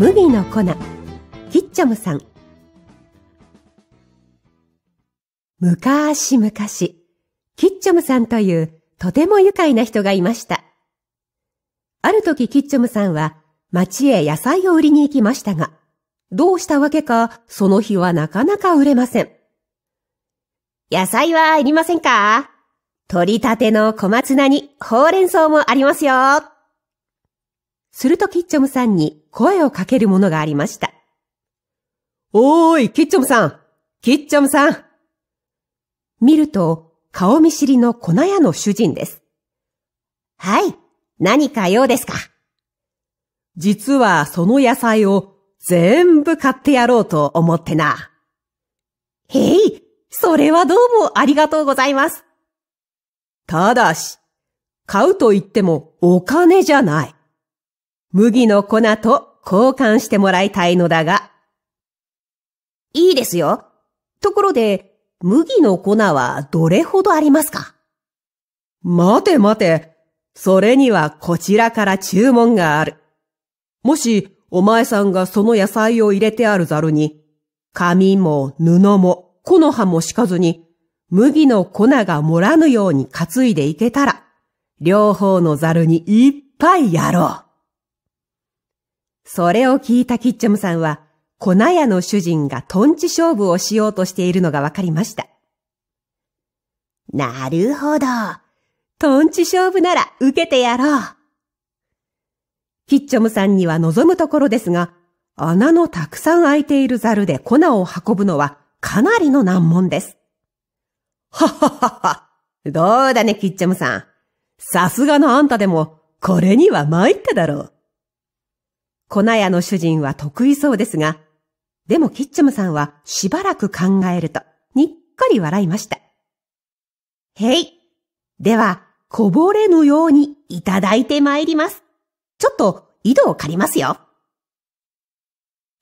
麦の粉、キッチャムさん。昔々、キッチャムさんというとても愉快な人がいました。ある時キッチャムさんは町へ野菜を売りに行きましたが、どうしたわけかその日はなかなか売れません。野菜はいりませんか取り立ての小松菜にほうれん草もありますよ。するとキッチョムさんに声をかけるものがありました。おーい、キッチョムさんキッチョムさん見ると、顔見知りの粉屋の主人です。はい、何か用ですか実はその野菜を全部買ってやろうと思ってな。へい、それはどうもありがとうございます。ただし、買うと言ってもお金じゃない。麦の粉と交換してもらいたいのだが。いいですよ。ところで、麦の粉はどれほどありますか待て待て。それにはこちらから注文がある。もし、お前さんがその野菜を入れてあるざるに、紙も布も木の葉も敷かずに、麦の粉がもらぬように担いでいけたら、両方のざるにいっぱいやろう。それを聞いたキッチョムさんは、粉屋の主人がトンチ勝負をしようとしているのがわかりました。なるほど。トンチ勝負なら受けてやろう。キッチョムさんには望むところですが、穴のたくさん開いているザルで粉を運ぶのはかなりの難問です。はっはっはっは。どうだね、キッチョムさん。さすがのあんたでも、これには参っただろう。粉屋の主人は得意そうですが、でもキッチムさんはしばらく考えると、にっこり笑いました。へい。では、こぼれぬようにいただいてまいります。ちょっと井戸を借りますよ。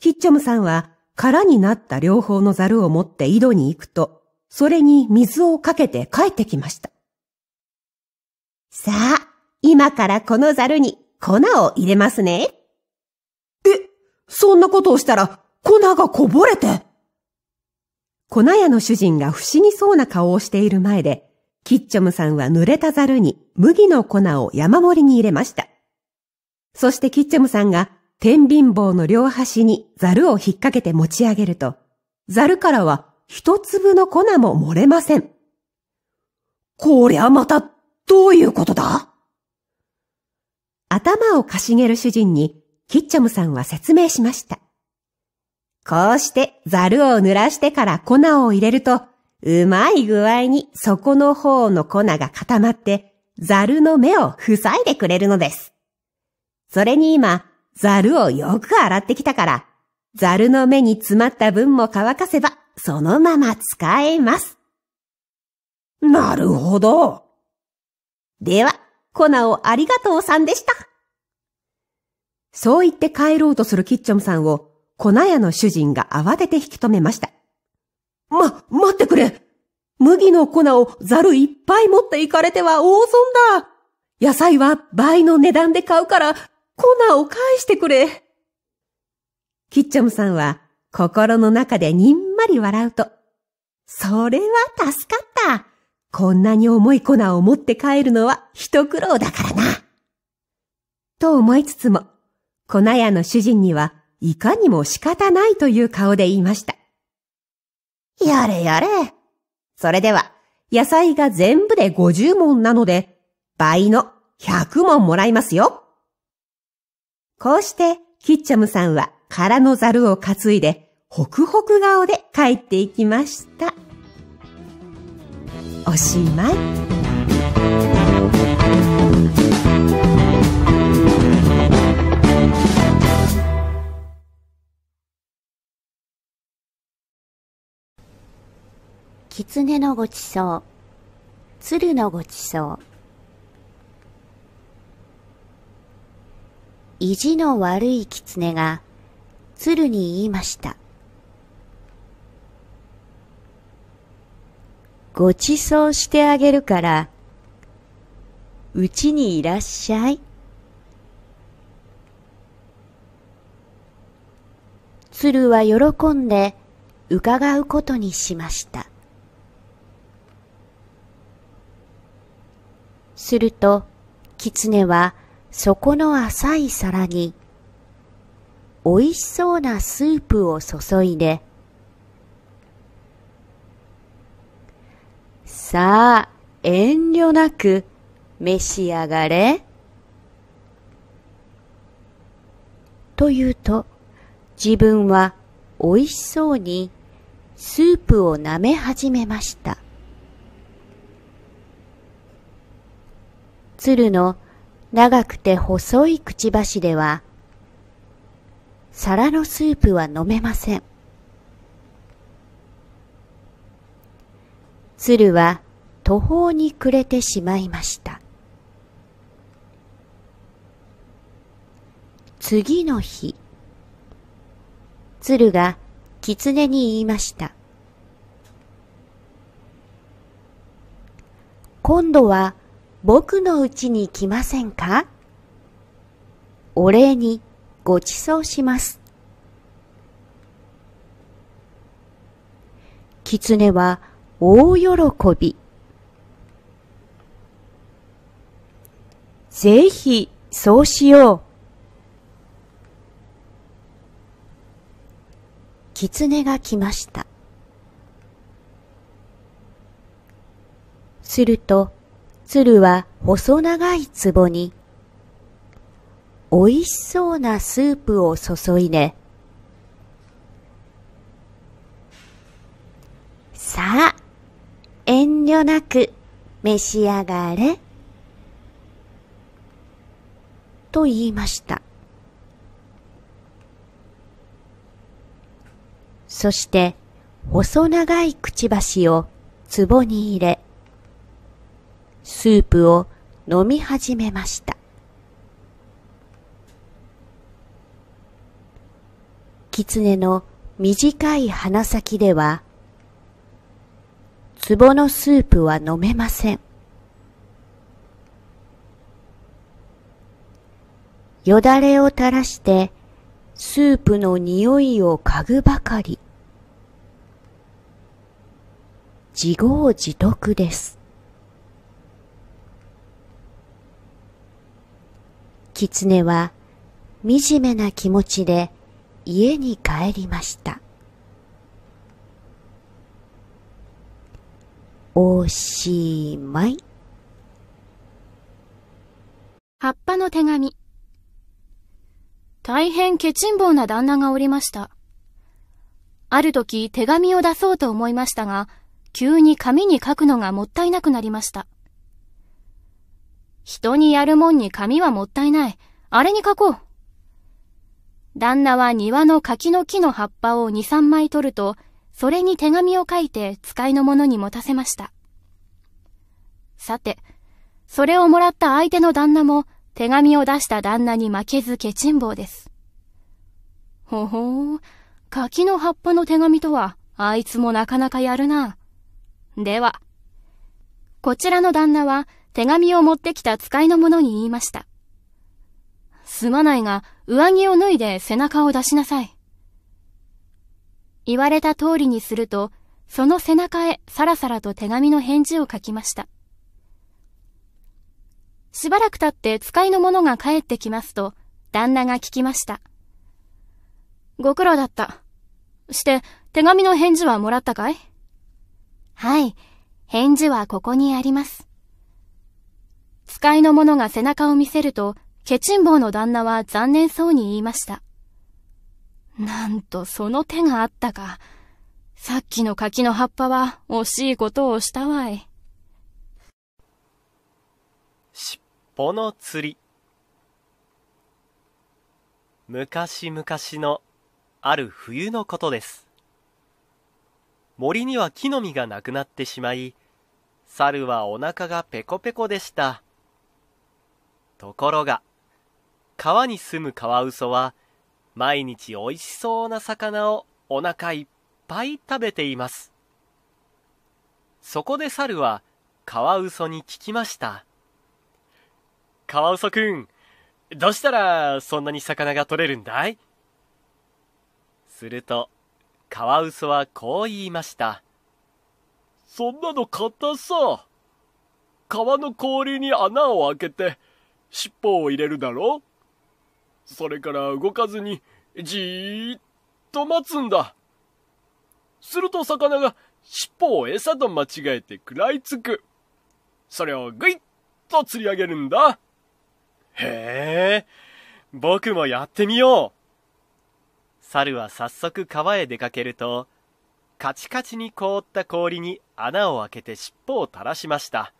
キッチョムさんは空になった両方のザルを持って井戸に行くと、それに水をかけて帰ってきました。さあ、今からこのザルに粉を入れますね。そんなことをしたら粉がこぼれて。粉屋の主人が不思議そうな顔をしている前で、キッチョムさんは濡れたザルに麦の粉を山盛りに入れました。そしてキッチョムさんが天秤棒の両端にザルを引っ掛けて持ち上げると、ザルからは一粒の粉も漏れません。こりゃまたどういうことだ頭をかしげる主人にキッチャムさんは説明しました。こうしてザルを濡らしてから粉を入れると、うまい具合に底の方の粉が固まって、ザルの目を塞いでくれるのです。それに今、ザルをよく洗ってきたから、ザルの目に詰まった分も乾かせば、そのまま使えます。なるほど。では、粉をありがとうさんでした。そう言って帰ろうとするキッチョムさんを、粉屋の主人が慌てて引き止めました。ま、待ってくれ麦の粉をざるいっぱい持っていかれては大損だ野菜は倍の値段で買うから、粉を返してくれキッチョムさんは、心の中でにんまり笑うと、それは助かったこんなに重い粉を持って帰るのは一苦労だからなと思いつつも、粉屋の主人には、いかにも仕方ないという顔で言いました。やれやれ。それでは、野菜が全部で50問なので、倍の100問もらいますよ。こうして、キッチャムさんは空のザルを担いで、ホクホク顔で帰っていきました。おしまい。狐のごちそう鶴のごちそう意地の悪い狐が鶴に言いましたごちそうしてあげるからうちにいらっしゃい鶴は喜んで伺うことにしました。すると、狐はそこの浅い皿に、美味しそうなスープを注いで、さあ、遠慮なく召し上がれ。と言うと、自分は美味しそうにスープを舐め始めました。鶴の長くて細いくちばしでは、皿のスープは飲めません。鶴は途方に暮れてしまいました。次の日、鶴が狐に言いました。今度は僕のうちに来ませんかお礼にご馳走します。狐は大喜び。ぜひそうしよう。狐が来ました。すると、鶴は細長い壺に、美味しそうなスープを注いで、さあ、遠慮なく召し上がれ。と言いました。そして、細長いくちばしを壺に入れ、スープを飲み始めました。狐の短い鼻先では、壺のスープは飲めません。よだれを垂らして、スープの匂いを嗅ぐばかり。自業自得です。狐は惨めな気持ちで家に帰りました。おしまい。葉っぱの手紙。大変ケチン坊な旦那がおりました。ある時手紙を出そうと思いましたが、急に紙に書くのがもったいなくなりました。人にやるもんに紙はもったいない。あれに書こう。旦那は庭の柿の木の葉っぱを2、3枚取ると、それに手紙を書いて使いの者に持たせました。さて、それをもらった相手の旦那も、手紙を出した旦那に負けずケチン坊です。ほほう、柿の葉っぱの手紙とは、あいつもなかなかやるな。では、こちらの旦那は、手紙を持ってきた使いの者に言いました。すまないが、上着を脱いで背中を出しなさい。言われた通りにすると、その背中へさらさらと手紙の返事を書きました。しばらく経って使いの者が帰ってきますと、旦那が聞きました。ご苦労だった。して、手紙の返事はもらったかいはい。返事はここにあります。使いの者が背中を見せると、ケチン坊の旦那は残念そうに言いました。なんとその手があったか。さっきの柿の葉っぱは惜しいことをしたわい。尻尾の釣り。昔々のある冬のことです。森には木の実がなくなってしまい、猿はお腹がペコペコでした。ところが川に住むカワウソは毎日おいしそうな魚をお腹いっぱい食べていますそこで猿はカワウソに聞きましたカワウソくんどうしたらそんなに魚が取れるんだいするとカワウソはこう言いましたそんなの簡単さ川の氷に穴を開けて尻尾を入れるだろそれから動かずに、じーっと待つんだ。すると魚が尻尾を餌と間違えて食らいつく。それをぐいっと釣り上げるんだ。へえ、僕もやってみよう。猿は早速川へ出かけると、カチカチに凍った氷に穴を開けて尻尾を垂らしました。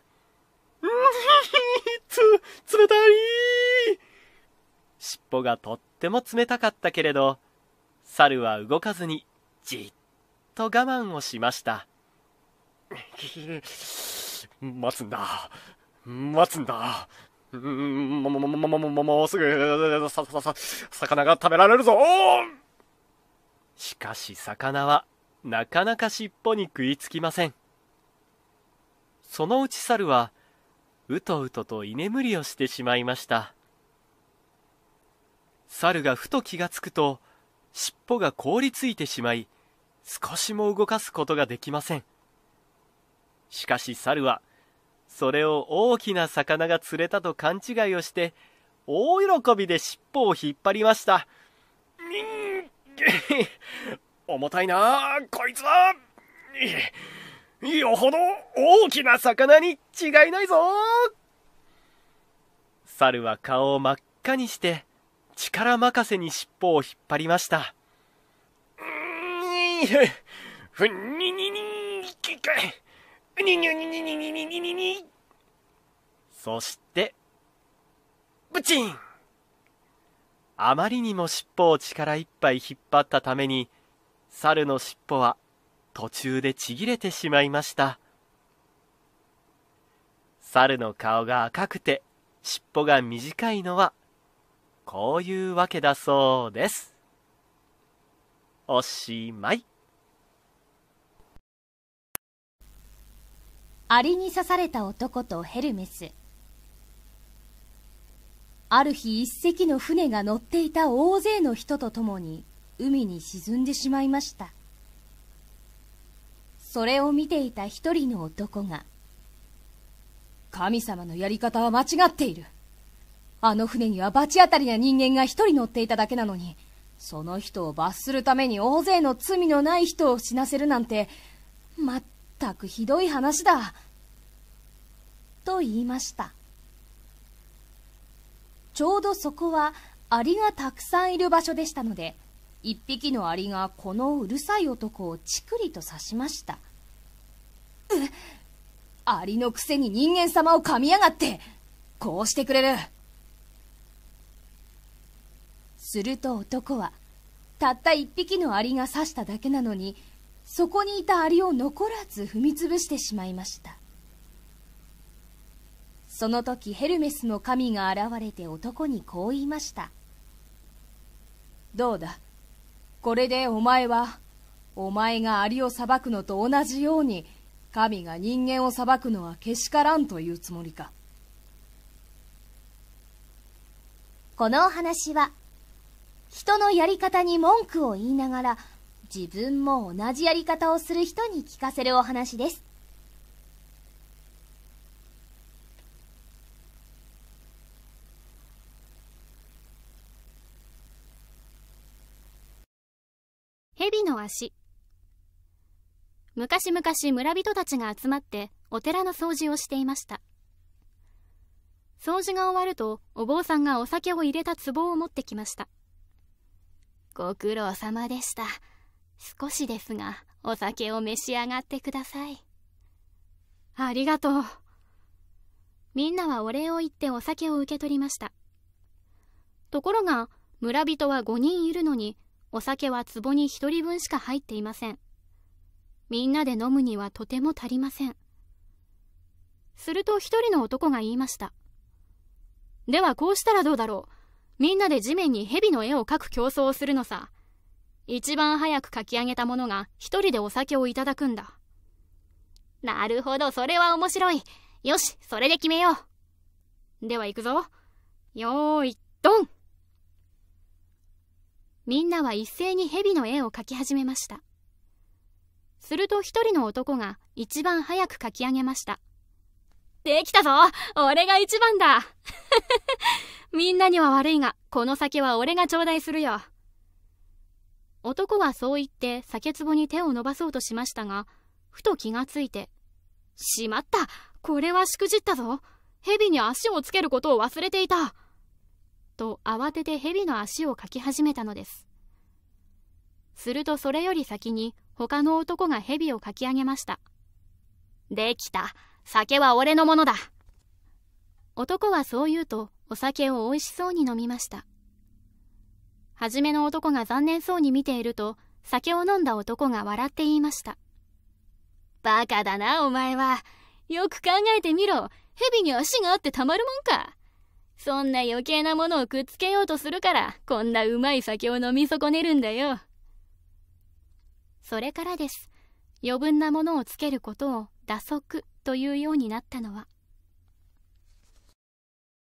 つ、冷たい尻尾がとっても冷たかったけれど、猿は動かずにじっと我慢をしました。待つんだ。待つんだ。も、も、も、も、も、も、もうすぐ、さ、さ、さ、魚が食べられるぞしかし魚は、なかなか尻尾に食いつきません。そのうち猿は、うとうとと居眠りをしてしまいました猿がふと気がつくと尻尾が凍りついてしまい少しも動かすことができませんしかし猿はそれを大きな魚が釣れたと勘違いをして大喜びで尻尾を引っ張りました 重たいなこいつはよほど大きな魚に違いないぞ猿は顔を真っ赤にして力任せに尻尾を引っ張りましたふんにににきくにににににににににそしてブチンあまりにも尻尾を力いっぱい引っ張ったために猿の尻尾は途中でちぎれてしまいました猿の顔が赤くて尻尾が短いのはこういうわけだそうですおしまいアリに刺された男とヘルメスある日一隻の船が乗っていた大勢の人と共に海に沈んでしまいましたそれを見ていた一人の男が神様のやり方は間違っているあの船には罰当たりな人間が一人乗っていただけなのにその人を罰するために大勢の罪のない人を死なせるなんてまったくひどい話だと言いましたちょうどそこはアリがたくさんいる場所でしたので一匹のアリがこのうるさい男をちくりと刺しましたアリのくせに人間様を噛みやがってこうしてくれるすると男はたった一匹のアリが刺しただけなのにそこにいたアリを残らず踏み潰してしまいましたその時ヘルメスの神が現れて男にこう言いましたどうだこれでお前はお前がアリを裁くのと同じように神が人間を裁くのはけしからんというつもりか。このお話は、人のやり方に文句を言いながら、自分も同じやり方をする人に聞かせるお話です。蛇の足昔々村人たちが集まってお寺の掃除をしていました掃除が終わるとお坊さんがお酒を入れた壺を持ってきましたご苦労様でした少しですがお酒を召し上がってくださいありがとうみんなはお礼を言ってお酒を受け取りましたところが村人は5人いるのにお酒は壺に1人分しか入っていませんみんなで飲むにはとても足りませんすると一人の男が言いましたではこうしたらどうだろうみんなで地面に蛇の絵を描く競争をするのさ一番早く描き上げたものが一人でお酒をいただくんだなるほどそれは面白いよしそれで決めようでは行くぞよーいドンみんなは一斉に蛇の絵を描き始めましたすると一人の男が一番早く書き上げましたできたぞ俺が一番だ みんなには悪いがこの酒は俺が頂戴するよ男はそう言って酒壺に手を伸ばそうとしましたがふと気がついて「しまったこれはしくじったぞ蛇に足をつけることを忘れていた」と慌てて蛇の足をかき始めたのですするとそれより先に他の男が蛇をかき上げました。できた。酒は俺のものだ。男はそう言うと、お酒を美味しそうに飲みました。はじめの男が残念そうに見ていると、酒を飲んだ男が笑って言いました。バカだな、お前は。よく考えてみろ。蛇に足があってたまるもんか。そんな余計なものをくっつけようとするから、こんなうまい酒を飲み損ねるんだよ。それからです余分なものをつけることを打足というようになったのは